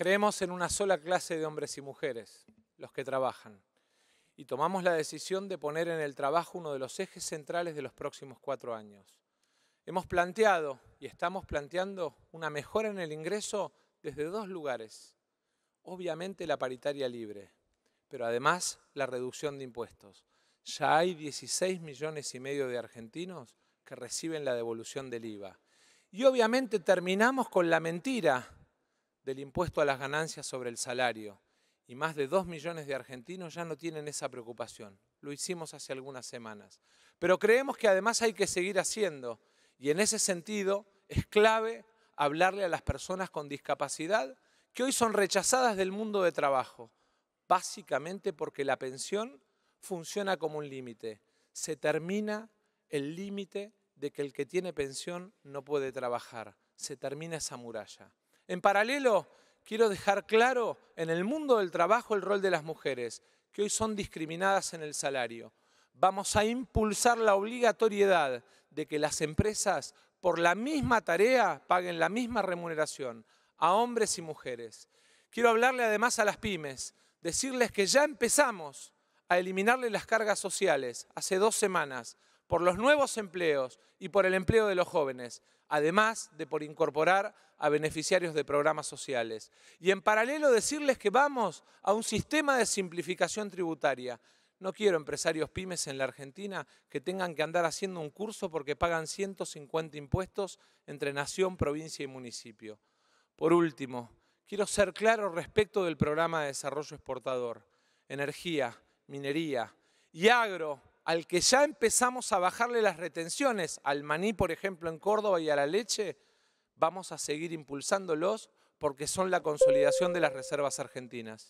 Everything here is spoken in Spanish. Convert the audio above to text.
Creemos en una sola clase de hombres y mujeres, los que trabajan, y tomamos la decisión de poner en el trabajo uno de los ejes centrales de los próximos cuatro años. Hemos planteado y estamos planteando una mejora en el ingreso desde dos lugares. Obviamente la paritaria libre, pero además la reducción de impuestos. Ya hay 16 millones y medio de argentinos que reciben la devolución del IVA. Y obviamente terminamos con la mentira del impuesto a las ganancias sobre el salario y más de 2 millones de argentinos ya no tienen esa preocupación. Lo hicimos hace algunas semanas. Pero creemos que además hay que seguir haciendo y en ese sentido es clave hablarle a las personas con discapacidad que hoy son rechazadas del mundo de trabajo, básicamente porque la pensión funciona como un límite. Se termina el límite de que el que tiene pensión no puede trabajar. Se termina esa muralla. En paralelo, quiero dejar claro en el mundo del trabajo el rol de las mujeres, que hoy son discriminadas en el salario. Vamos a impulsar la obligatoriedad de que las empresas por la misma tarea paguen la misma remuneración a hombres y mujeres. Quiero hablarle además a las pymes, decirles que ya empezamos a eliminarle las cargas sociales hace dos semanas por los nuevos empleos y por el empleo de los jóvenes, además de por incorporar a beneficiarios de programas sociales. Y en paralelo decirles que vamos a un sistema de simplificación tributaria. No quiero empresarios pymes en la Argentina que tengan que andar haciendo un curso porque pagan 150 impuestos entre nación, provincia y municipio. Por último, quiero ser claro respecto del programa de desarrollo exportador, energía, minería y agro al que ya empezamos a bajarle las retenciones, al maní, por ejemplo, en Córdoba y a la leche, vamos a seguir impulsándolos porque son la consolidación de las reservas argentinas.